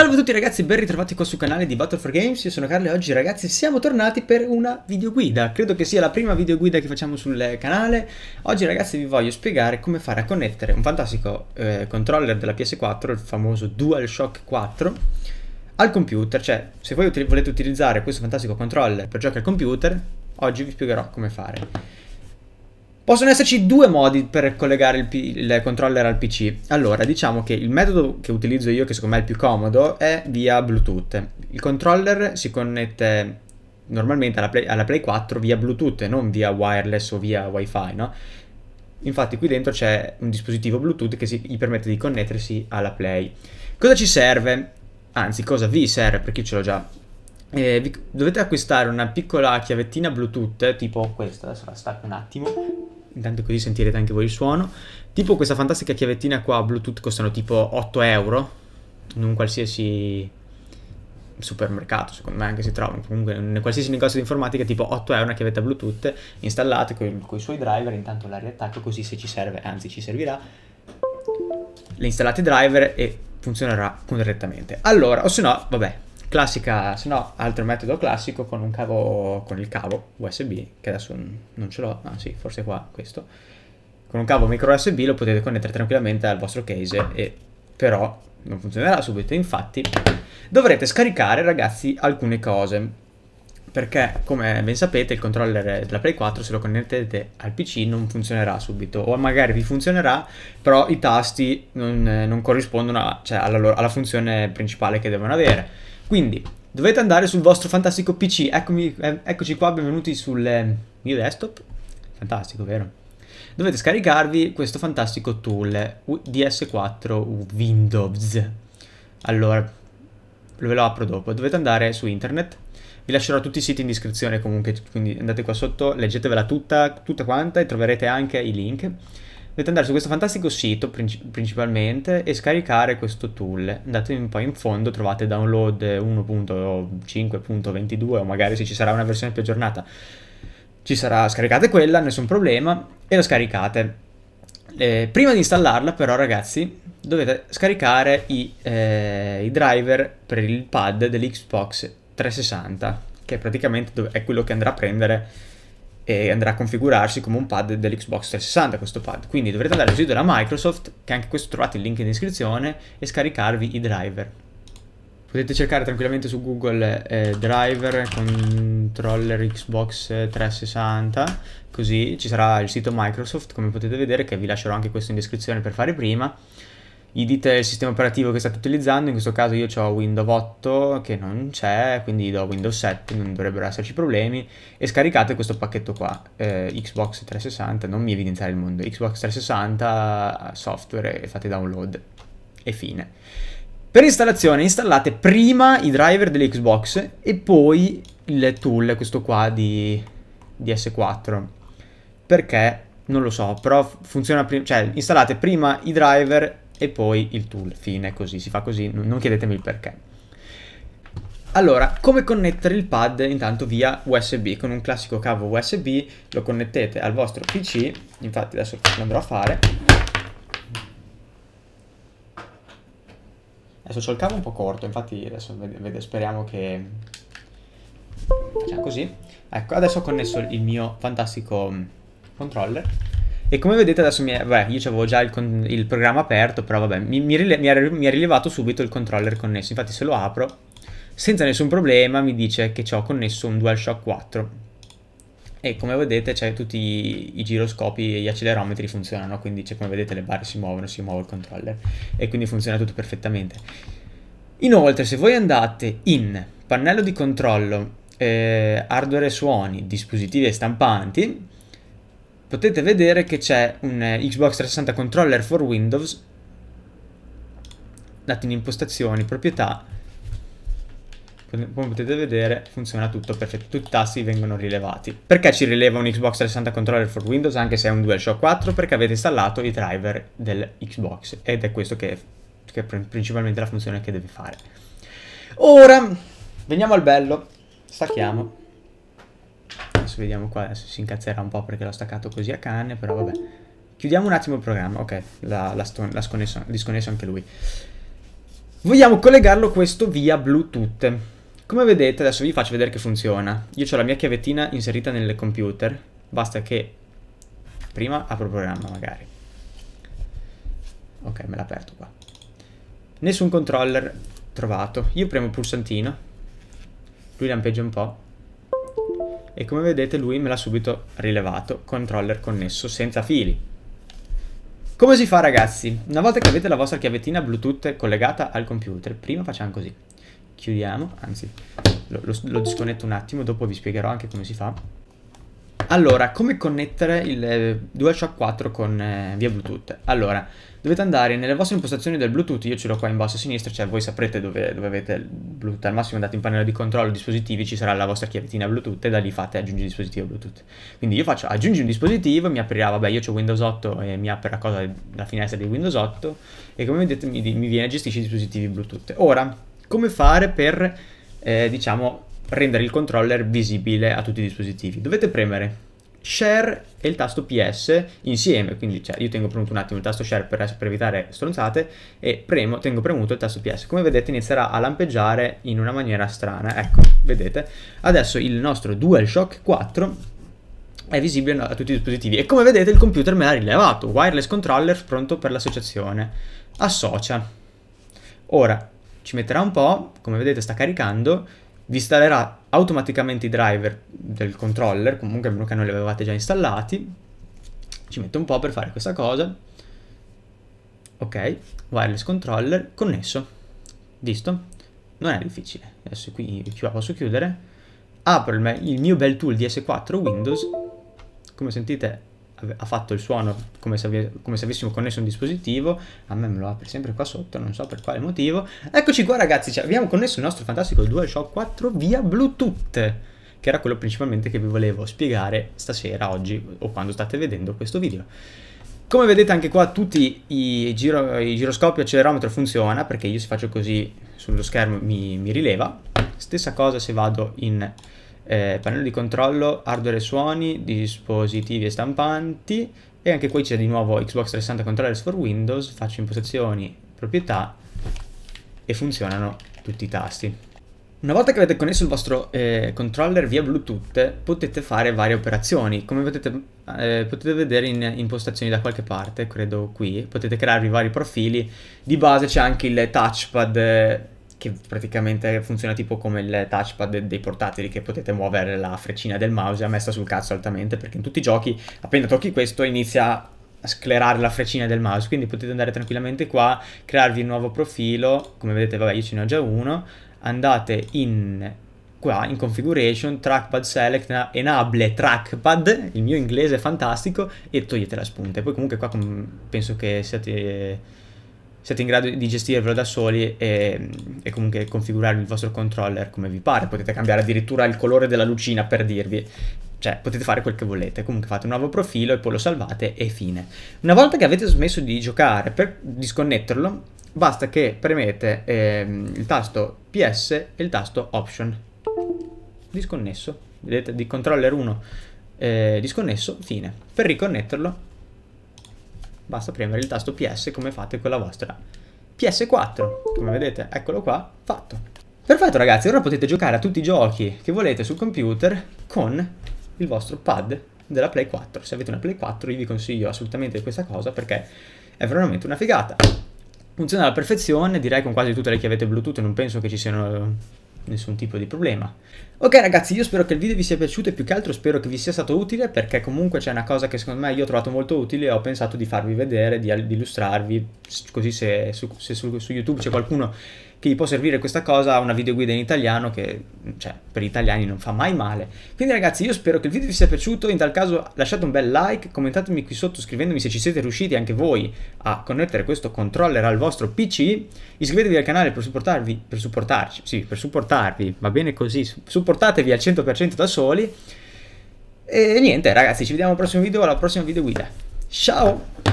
Salve a tutti ragazzi, ben ritrovati qua sul canale di Battle for Games, io sono Carlo e oggi ragazzi siamo tornati per una videoguida, credo che sia la prima videoguida che facciamo sul canale, oggi ragazzi vi voglio spiegare come fare a connettere un fantastico eh, controller della PS4, il famoso DualShock 4, al computer, cioè se voi ut volete utilizzare questo fantastico controller per giocare al computer, oggi vi spiegherò come fare. Possono esserci due modi per collegare il, il, controller al PC. Allora, diciamo che il metodo che utilizzo io, che secondo me è il più comodo, è via Bluetooth. Il controller si connette normalmente alla Play, alla Play 4 via Bluetooth e non via wireless o via WiFi, no? Infatti qui dentro c'è un dispositivo Bluetooth che si, gli permette di connettersi alla Play. Cosa ci serve? Anzi, cosa vi serve? Perché ce l'ho già. Eh, vi, dovete acquistare una piccola chiavettina Bluetooth tipo questa, adesso la stacco un attimo intanto così sentirete anche voi il suono. Tipo questa fantastica chiavettina qua Bluetooth costano tipo 8 euro in un qualsiasi supermercato, secondo me anche si trovano, comunque in qualsiasi negozio di informatica tipo 8 euro una chiavetta Bluetooth installata con, con i suoi driver, intanto la riattacco così se ci serve, anzi ci servirà, le installate i driver e funzionerà correttamente. Allora, o se no, vabbè, Classica, se no, altro metodo classico con un cavo, con il cavo USB, che adesso non ce l'ho, ah sì, forse qua, questo. Con un cavo micro USB lo potete connettere tranquillamente al vostro case, e, però non funzionerà subito, infatti dovrete scaricare ragazzi alcune cose. Perché, come ben sapete, il controller della Play 4, se lo connettete al PC, non funzionerà subito. O magari vi funzionerà, però i tasti non, non corrispondono a, cioè, alla, alla funzione principale che devono avere quindi, dovete andare sul vostro fantastico PC. Eccomi, eh, eccoci qua, benvenuti sul mio eh, desktop. Fantastico, vero? Dovete scaricarvi questo fantastico tool DS4 Windows. Allora, ve lo apro dopo. Dovete andare su internet. Vi lascerò tutti i siti in descrizione comunque, quindi andate qua sotto, leggetevela tutta, tutta quanta e troverete anche i link dovete andare su questo fantastico sito princip principalmente e scaricare questo tool. Andate un po' in fondo, trovate download 1.5.22 o magari se ci sarà una versione più aggiornata ci sarà, scaricate quella, nessun problema, e la scaricate. Eh, prima di installarla però ragazzi dovete scaricare i, eh, i driver per il pad dell'Xbox 360 che praticamente è quello che andrà a prendere e andrà a configurarsi come un pad dell'Xbox 360 questo pad. Quindi dovrete andare sul sito della Microsoft, che anche questo trovate il link in descrizione, e scaricarvi i driver. Potete cercare tranquillamente su Google eh, driver controller Xbox 360, così ci sarà il sito Microsoft, come potete vedere, che vi lascerò anche questo in descrizione per fare prima gli dite il sistema operativo che state utilizzando, in questo caso io ho Windows 8 che non c'è, quindi do Windows 7, non dovrebbero esserci problemi, e scaricate questo pacchetto qua, eh, Xbox 360, non mi evidenziare il mondo, Xbox 360 software e fate download e fine. Per installazione installate prima i driver dell'Xbox e poi il tool, questo qua di, di S4, perché non lo so, però funziona prima, cioè installate prima i driver e poi il tool, fine, così, si fa così, non chiedetemi il perché. Allora, come connettere il pad intanto via USB? Con un classico cavo USB lo connettete al vostro PC, infatti adesso lo andrò a fare. Adesso ho il cavo un po' corto, infatti adesso vede, speriamo che... Facciamo così. Ecco, adesso ho connesso il mio fantastico controller. E come vedete adesso mi è, beh, io avevo già il, con, il, programma aperto, però vabbè, mi, mi, rile, mi, è, rilevato subito il controller connesso. Infatti se lo apro, senza nessun problema, mi dice che ho connesso un DualShock 4. E come vedete c'è tutti i, i, giroscopi e gli accelerometri funzionano, quindi come vedete le barre si muovono, si muove il controller e quindi funziona tutto perfettamente. Inoltre se voi andate in pannello di controllo, eh, hardware e suoni, dispositivi e stampanti, potete vedere che c'è un eh, Xbox 360 controller for Windows andate in impostazioni, proprietà come potete vedere funziona tutto perfetto, tutti i tasti vengono rilevati. Perché ci rileva un Xbox 360 controller for Windows anche se è un DualShock 4? Perché avete installato i driver del Xbox ed è questo che, che è principalmente la funzione che deve fare. Ora, veniamo al bello, stacchiamo adesso vediamo qua, adesso si incazzerà un po' perché l'ho staccato così a canne, però vabbè. Chiudiamo un attimo il programma, ok, l'ha disconnesso anche lui. Vogliamo collegarlo questo via Bluetooth. Come vedete, adesso vi faccio vedere che funziona. Io ho la mia chiavettina inserita nel computer, basta che prima apro il programma magari. Ok, me l'ha aperto qua. Nessun controller trovato. Io premo il pulsantino, lui lampeggia un po', e come vedete lui me l'ha subito rilevato, controller connesso senza fili. Come si fa ragazzi? Una volta che avete la vostra chiavettina Bluetooth collegata al computer, prima facciamo così. Chiudiamo, anzi lo, lo, lo disconnetto un attimo, dopo vi spiegherò anche come si fa. Allora, come connettere il eh, DualShock 4 con, eh, via Bluetooth? Allora, dovete andare nelle vostre impostazioni del Bluetooth, io ce l'ho qua in basso a sinistra, cioè voi saprete dove, dove avete il Bluetooth, al massimo andate in pannello di controllo dispositivi, ci sarà la vostra chiavettina Bluetooth e da lì fate aggiungi dispositivo Bluetooth. Quindi io faccio aggiungi un dispositivo, mi aprirà, vabbè io ho Windows 8 e mi apre la, cosa, la finestra di Windows 8 e come vedete mi, mi viene gestisci dispositivi Bluetooth. Ora, come fare per, eh, diciamo, rendere il controller visibile a tutti i dispositivi. Dovete premere share e il tasto PS insieme, quindi cioè, io tengo premuto un attimo il tasto share per, per evitare stronzate e premo, tengo premuto il tasto PS. Come vedete inizierà a lampeggiare in una maniera strana, ecco, vedete. Adesso il nostro DualShock 4 è visibile a tutti i dispositivi e come vedete il computer me l'ha rilevato, wireless controller pronto per l'associazione, associa. Ora, ci metterà un po', come vedete sta caricando, vi installerà automaticamente i driver del controller, comunque a meno che non li avevate già installati. Ci metto un po' per fare questa cosa. Ok, wireless controller connesso. Visto? Non è difficile. Adesso qui posso chiudere. Apro il mio bel tool di S4 Windows. Come sentite ha fatto il suono come se, come se, avessimo connesso un dispositivo, a me me lo apre sempre qua sotto, non so per quale motivo. Eccoci qua ragazzi, cioè abbiamo connesso il nostro fantastico DualShock 4 via Bluetooth, che era quello principalmente che vi volevo spiegare stasera, oggi o quando state vedendo questo video. Come vedete anche qua tutti i, giro, i giroscopi accelerometro funziona, perché io se faccio così sullo schermo mi, mi rileva. Stessa cosa se vado in eh, pannello di controllo, hardware e suoni, dispositivi e stampanti e anche qui c'è di nuovo Xbox 360 Controllers for Windows, faccio impostazioni, proprietà e funzionano tutti i tasti. Una volta che avete connesso il vostro eh, controller via Bluetooth potete fare varie operazioni, come potete, eh, potete vedere in impostazioni da qualche parte, credo qui, potete crearvi vari profili, di base c'è anche il touchpad che praticamente funziona tipo come il touchpad dei portatili che potete muovere la freccina del mouse, è messa sul cazzo altamente perché in tutti i giochi appena tocchi questo inizia a sclerare la freccina del mouse, quindi potete andare tranquillamente qua, crearvi un nuovo profilo, come vedete vabbè io ce ne ho già uno, andate in qua in configuration trackpad select enable trackpad il mio inglese è fantastico e togliete la spunta e poi comunque qua penso che siate siete in grado di gestirvelo da soli e, e, comunque configurare il vostro controller come vi pare. Potete cambiare addirittura il colore della lucina per dirvi. Cioè, potete fare quel che volete. Comunque fate un nuovo profilo e poi lo salvate e fine. Una volta che avete smesso di giocare per disconnetterlo, basta che premete ehm, il tasto PS e il tasto Option. Disconnesso. Vedete, di controller 1 eh, disconnesso, fine. Per riconnetterlo basta premere il tasto PS come fate con la vostra PS4. Come vedete, eccolo qua, fatto. Perfetto ragazzi, ora potete giocare a tutti i giochi che volete sul computer con il vostro pad della Play 4. Se avete una Play 4 io vi consiglio assolutamente questa cosa perché è veramente una figata. Funziona alla perfezione, direi con quasi tutte le chiavette Bluetooth, non penso che ci siano nessun tipo di problema. Ok ragazzi, io spero che il video vi sia piaciuto e più che altro spero che vi sia stato utile perché comunque c'è una cosa che secondo me io ho trovato molto utile e ho pensato di farvi vedere, di, di illustrarvi, così se su, se su, su YouTube c'è qualcuno che gli può servire questa cosa, una videoguida in italiano che cioè, per gli italiani non fa mai male. Quindi ragazzi io spero che il video vi sia piaciuto, in tal caso lasciate un bel like, commentatemi qui sotto scrivendomi se ci siete riusciti anche voi a connettere questo controller al vostro PC, iscrivetevi al canale per supportarvi, per supportarci, sì per supportarvi, va bene così, supportatevi al 100% da soli. E niente ragazzi, ci vediamo al prossimo video, alla prossima videoguida. Ciao!